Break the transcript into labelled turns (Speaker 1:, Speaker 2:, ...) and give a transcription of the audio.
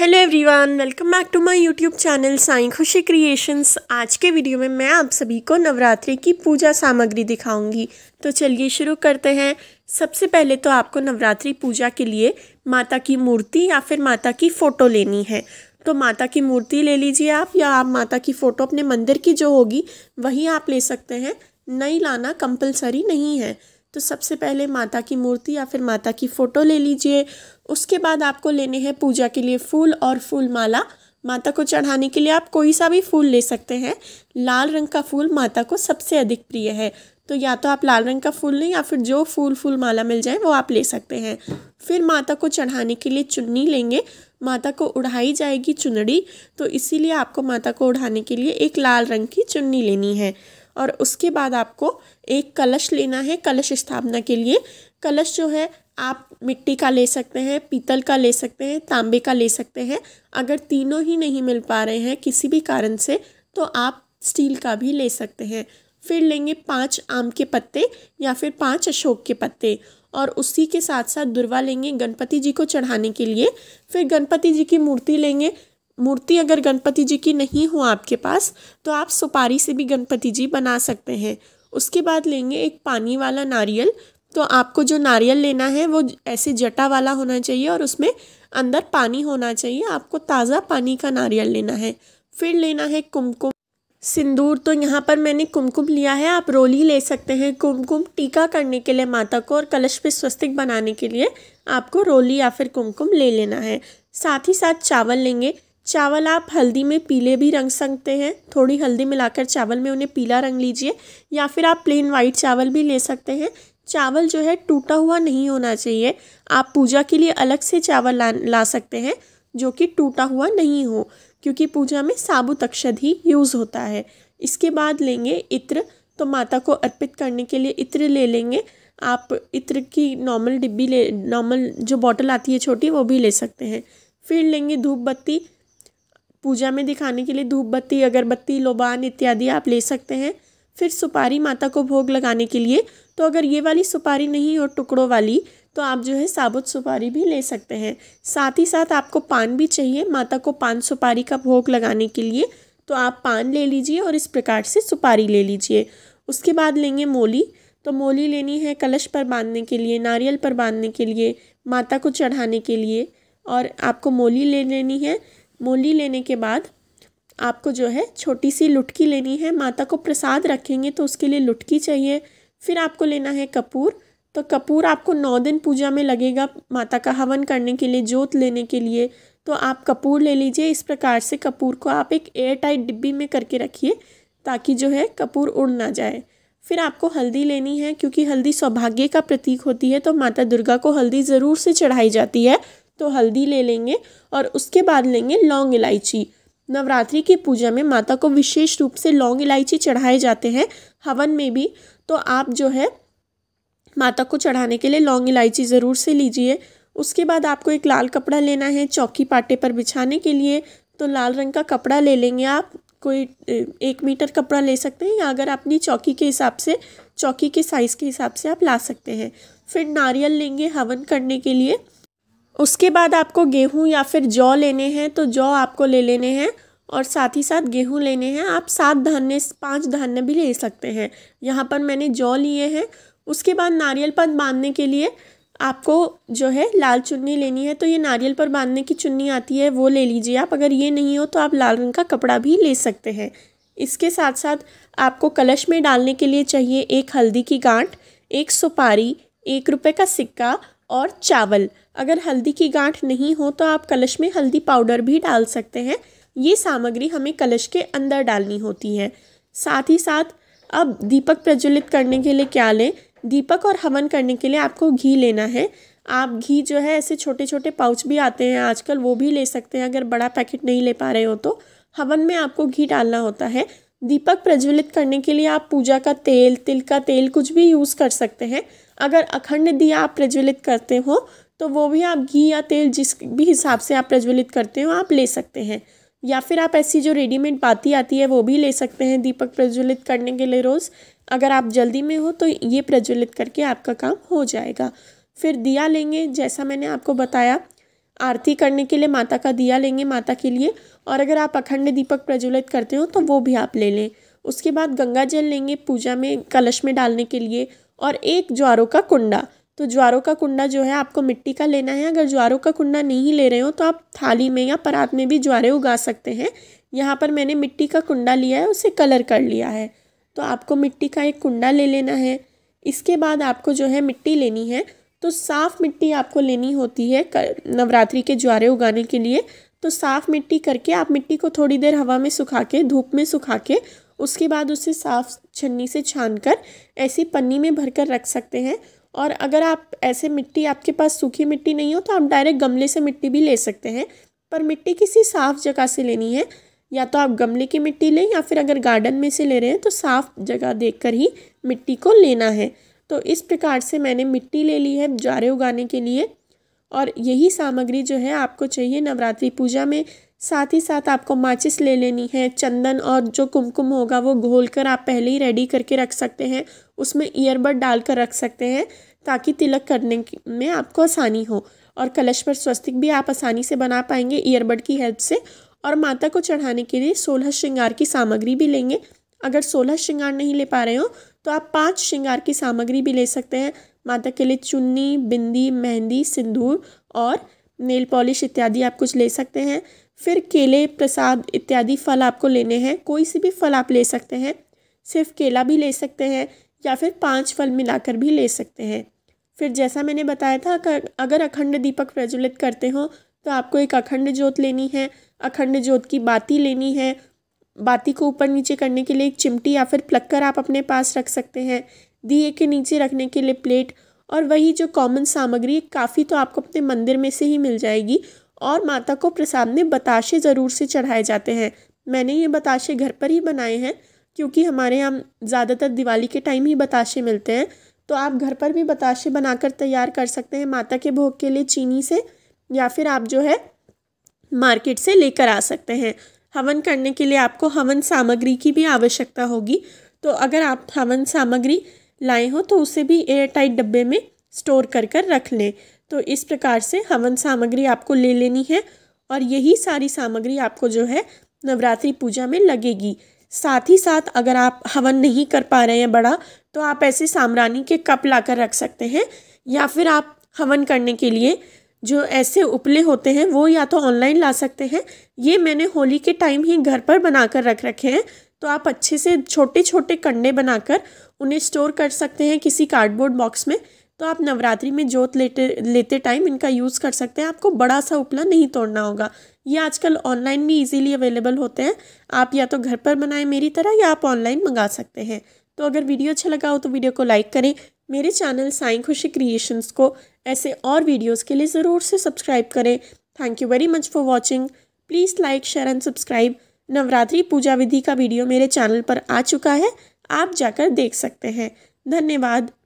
Speaker 1: hello everyone welcome back to my YouTube channel Sai Khushi creations आज के video में मैं आप सभी को नवरात्रि की पूजा सामग्री दिखाऊंगी तो चलिए शुरू करते हैं सबसे पहले तो आपको नवरात्रि पूजा के लिए माता की मूर्ति या फिर माता की फ़ोटो लेनी है तो माता की मूर्ति ले लीजिए आप या आप माता की फ़ोटो अपने मंदिर की जो होगी वही आप ले सकते हैं नहीं लाना कंपलसरी नहीं है तो सबसे पहले माता की मूर्ति या फिर माता की फ़ोटो ले लीजिए उसके बाद आपको लेने हैं पूजा के लिए फूल और फूल माला माता को चढ़ाने के लिए आप कोई सा भी फूल ले सकते हैं लाल रंग का फूल माता को सबसे अधिक प्रिय है तो या तो आप लाल रंग का फूल लें या फिर जो फूल फूल माला मिल जाए वो आप ले सकते हैं फिर माता को चढ़ाने के लिए चुन्नी लेंगे माता को उड़ाई जाएगी चुनड़ी तो इसीलिए आपको माता को उड़ाने के लिए एक लाल रंग की चुन्नी लेनी है और उसके बाद आपको एक कलश लेना है कलश स्थापना के लिए कलश जो है आप मिट्टी का ले सकते हैं पीतल का ले सकते हैं तांबे का ले सकते हैं अगर तीनों ही नहीं मिल पा रहे हैं किसी भी कारण से तो आप स्टील का भी ले सकते हैं फिर लेंगे पाँच आम के पत्ते या फिर पाँच अशोक के पत्ते और उसी के साथ साथ दुर्वा लेंगे गणपति जी को चढ़ाने के लिए फिर गणपति जी की मूर्ति लेंगे मूर्ति अगर गणपति जी की नहीं हो आपके पास तो आप सुपारी से भी गणपति जी बना सकते हैं उसके बाद लेंगे एक पानी वाला नारियल तो आपको जो नारियल लेना है वो ऐसे जटा वाला होना चाहिए और उसमें अंदर पानी होना चाहिए आपको ताज़ा पानी का नारियल लेना है फिर लेना है कुमकुम सिंदूर तो यहाँ पर मैंने कुमकुम लिया है आप रोली ले सकते हैं कुमकुम टीका करने के लिए माता को और कलश पे स्वस्तिक बनाने के लिए आपको रोली या फिर कुमकुम ले लेना है साथ ही साथ चावल लेंगे चावल आप हल्दी में पीले भी रंग सकते हैं थोड़ी हल्दी मिलाकर चावल में उन्हें पीला रंग लीजिए या फिर आप प्लेन वाइट चावल भी ले सकते हैं चावल जो है टूटा हुआ नहीं होना चाहिए आप पूजा के लिए अलग से चावल ला ला सकते हैं जो कि टूटा हुआ नहीं हो क्योंकि पूजा में साबुत अक्षद ही यूज़ होता है इसके बाद लेंगे इत्र तो माता को अर्पित करने के लिए इत्र ले लेंगे आप इत्र की नॉर्मल डिब्बी ले नॉर्मल जो बॉटल आती है छोटी वो भी ले सकते हैं फिर लेंगे धूप बत्ती पूजा में दिखाने के लिए धूप बत्ती अगरबत्ती लोबान इत्यादि आप ले सकते हैं फिर सुपारी माता को भोग लगाने के लिए तो अगर ये वाली सुपारी नहीं हो टुकड़ों वाली तो आप जो है साबुत सुपारी भी ले सकते हैं साथ ही साथ आपको पान भी चाहिए माता को पान सुपारी का भोग लगाने के लिए तो आप पान ले लीजिए और इस प्रकार से सुपारी ले लीजिए उसके बाद लेंगे मोली तो मोली लेनी है कलश पर बांधने के लिए नारियल पर बांधने के लिए माता को चढ़ाने के लिए और आपको मोली ले लेनी है मूली लेने के बाद आपको जो है छोटी सी लुटकी लेनी है माता को प्रसाद रखेंगे तो उसके लिए लुटकी चाहिए फिर आपको लेना है कपूर तो कपूर आपको नौ दिन पूजा में लगेगा माता का हवन करने के लिए जोत लेने के लिए तो आप कपूर ले लीजिए इस प्रकार से कपूर को आप एक एयर टाइट डिब्बी में करके रखिए ताकि जो है कपूर उड़ ना जाए फिर आपको हल्दी लेनी है क्योंकि हल्दी सौभाग्य का प्रतीक होती है तो माता दुर्गा को हल्दी ज़रूर से चढ़ाई जाती है तो हल्दी ले लेंगे और उसके बाद लेंगे लौंग इलायची नवरात्रि की पूजा में माता को विशेष रूप से लौंग इलायची चढ़ाए जाते हैं हवन में भी तो आप जो है माता को चढ़ाने के लिए लौंग इलायची ज़रूर से लीजिए उसके बाद आपको एक लाल कपड़ा लेना है चौकी पाटे पर बिछाने के लिए तो लाल रंग का कपड़ा ले लेंगे आप कोई एक मीटर कपड़ा ले सकते हैं या अगर अपनी चौकी के हिसाब से चौकी के साइज़ के हिसाब से आप ला सकते हैं फिर नारियल लेंगे हवन करने के लिए उसके बाद आपको गेहूँ या फिर जौ लेने हैं तो जौ आपको ले लेने हैं और साथ ही साथ गेहूँ लेने हैं आप सात धान्य पांच धान्य भी ले सकते हैं यहाँ पर मैंने जौ लिए हैं उसके बाद नारियल पर बांधने के लिए आपको जो है लाल चुन्नी लेनी है तो ये नारियल पर बांधने की चुन्नी आती है वो ले लीजिए आप अगर ये नहीं हो तो आप लाल रंग का कपड़ा भी ले सकते हैं इसके साथ साथ आपको कलश में डालने के लिए चाहिए एक हल्दी की गांठ एक सुपारी एक रुपये का सिक्का और चावल अगर हल्दी की गांठ नहीं हो तो आप कलश में हल्दी पाउडर भी डाल सकते हैं ये सामग्री हमें कलश के अंदर डालनी होती है साथ ही साथ अब दीपक प्रज्वलित करने के लिए क्या लें दीपक और हवन करने के लिए आपको घी लेना है आप घी जो है ऐसे छोटे छोटे पाउच भी आते हैं आजकल वो भी ले सकते हैं अगर बड़ा पैकेट नहीं ले पा रहे हो तो हवन में आपको घी डालना होता है दीपक प्रज्वलित करने के लिए आप पूजा का तेल तिल का तेल कुछ भी यूज़ कर सकते हैं अगर अखंड दिया आप प्रज्वलित करते हो तो वो भी आप घी या तेल जिस भी हिसाब से आप प्रज्वलित करते हो आप ले सकते हैं या फिर आप ऐसी जो रेडीमेड बाती आती है वो भी ले सकते हैं दीपक प्रज्वलित करने के लिए रोज़ अगर आप जल्दी में हो तो ये प्रज्वलित करके आपका काम हो जाएगा फिर दिया लेंगे जैसा मैंने आपको बताया आरती करने के लिए माता का दिया लेंगे माता के लिए और अगर आप अखंड दीपक प्रज्वलित करते हो तो वो भी आप ले लें उसके बाद गंगा जल लेंगे पूजा में कलश में डालने के लिए और एक ज्वारों का कुंडा तो ज्वारों का कुंडा जो है आपको मिट्टी का लेना है अगर ज्वारों का कुंडा नहीं ले रहे हो तो आप थाली में या परात में भी ज्वारे उगा सकते हैं यहाँ पर मैंने मिट्टी का कुंडा लिया है उसे कलर कर लिया है तो आपको मिट्टी का एक कुंडा ले लेना है इसके बाद आपको जो है मिट्टी लेनी है तो साफ़ मिट्टी आपको लेनी होती है नवरात्रि के ज्वारे उगाने के लिए तो साफ़ मिट्टी करके आप मिट्टी को थोड़ी देर हवा में सुखा के धूप में सुखा के उसके बाद उसे साफ छन्नी से छान कर ऐसी पन्नी में भरकर रख सकते हैं और अगर आप ऐसे मिट्टी आपके पास सूखी मिट्टी नहीं हो तो आप डायरेक्ट गमले से मिट्टी भी ले सकते हैं पर मिट्टी किसी साफ़ जगह से लेनी है या तो आप गमले की मिट्टी लें या फिर अगर गार्डन में से ले रहे हैं तो साफ़ जगह देख ही मिट्टी को लेना है तो इस प्रकार से मैंने मिट्टी ले ली है जारे उगाने के लिए और यही सामग्री जो है आपको चाहिए नवरात्रि पूजा में साथ ही साथ आपको माचिस ले लेनी है चंदन और जो कुमकुम होगा वो घोल कर आप पहले ही रेडी करके रख सकते हैं उसमें ईयरबड डाल कर रख सकते हैं ताकि तिलक करने में आपको आसानी हो और कलश पर स्वस्तिक भी आप आसानी से बना पाएंगे ईयरबड की हेल्प से और माता को चढ़ाने के लिए सोलह श्रृंगार की सामग्री भी लेंगे अगर सोलह श्रृंगार नहीं ले पा रहे हो तो आप पाँच श्रृंगार की सामग्री भी ले सकते हैं माता के लिए चुन्नी बिंदी मेहंदी सिंदूर और नेल पॉलिश इत्यादि आप कुछ ले सकते हैं फिर केले प्रसाद इत्यादि फल आपको लेने हैं कोई से भी फल आप ले सकते हैं सिर्फ केला भी ले सकते हैं या फिर पांच फल मिलाकर भी ले सकते हैं फिर जैसा मैंने बताया था अगर अखंड दीपक प्रज्वलित करते हो तो आपको एक अखंड ज्योत लेनी है अखंड ज्योत की बाती लेनी है बाती को ऊपर नीचे करने के लिए एक चिमटी या फिर प्लक्कर आप अपने पास रख सकते हैं दिए के नीचे रखने के लिए प्लेट और वही जो कॉमन सामग्री काफ़ी तो आपको अपने मंदिर में से ही मिल जाएगी और माता को प्रसाद में बताशे ज़रूर से चढ़ाए जाते हैं मैंने ये बताशे घर पर ही बनाए हैं क्योंकि हमारे यहाँ ज़्यादातर दिवाली के टाइम ही बताशे मिलते हैं तो आप घर पर भी बताशे बनाकर तैयार कर सकते हैं माता के भोग के लिए चीनी से या फिर आप जो है मार्केट से लेकर आ सकते हैं हवन करने के लिए आपको हवन सामग्री की भी आवश्यकता होगी तो अगर आप हवन सामग्री लाए हो तो उसे भी एयर टाइट डब्बे में स्टोर कर कर रख लें तो इस प्रकार से हवन सामग्री आपको ले लेनी है और यही सारी सामग्री आपको जो है नवरात्रि पूजा में लगेगी साथ ही साथ अगर आप हवन नहीं कर पा रहे हैं बड़ा तो आप ऐसे सामरानी के कप ला कर रख सकते हैं या फिर आप हवन करने के लिए जो ऐसे उपले होते हैं वो या तो ऑनलाइन ला सकते हैं ये मैंने होली के टाइम ही घर पर बना कर रख रखे हैं तो आप अच्छे से छोटे छोटे कंडे बनाकर उन्हें स्टोर कर सकते हैं किसी कार्डबोर्ड बॉक्स में तो आप नवरात्रि में जोत लेते लेते टाइम इनका यूज़ कर सकते हैं आपको बड़ा सा उपला नहीं तोड़ना होगा ये आजकल ऑनलाइन भी इजीली अवेलेबल होते हैं आप या तो घर पर बनाएं मेरी तरह या आप ऑनलाइन मंगा सकते हैं तो अगर वीडियो अच्छा लगा हो तो वीडियो को लाइक करें मेरे चैनल साई खुशी क्रिएशंस को ऐसे और वीडियोस के लिए ज़रूर से सब्सक्राइब करें thank you very much for watching please like share and subscribe Navratri पूजा विधि का वीडियो मेरे चैनल पर आ चुका है आप जाकर देख सकते हैं धन्यवाद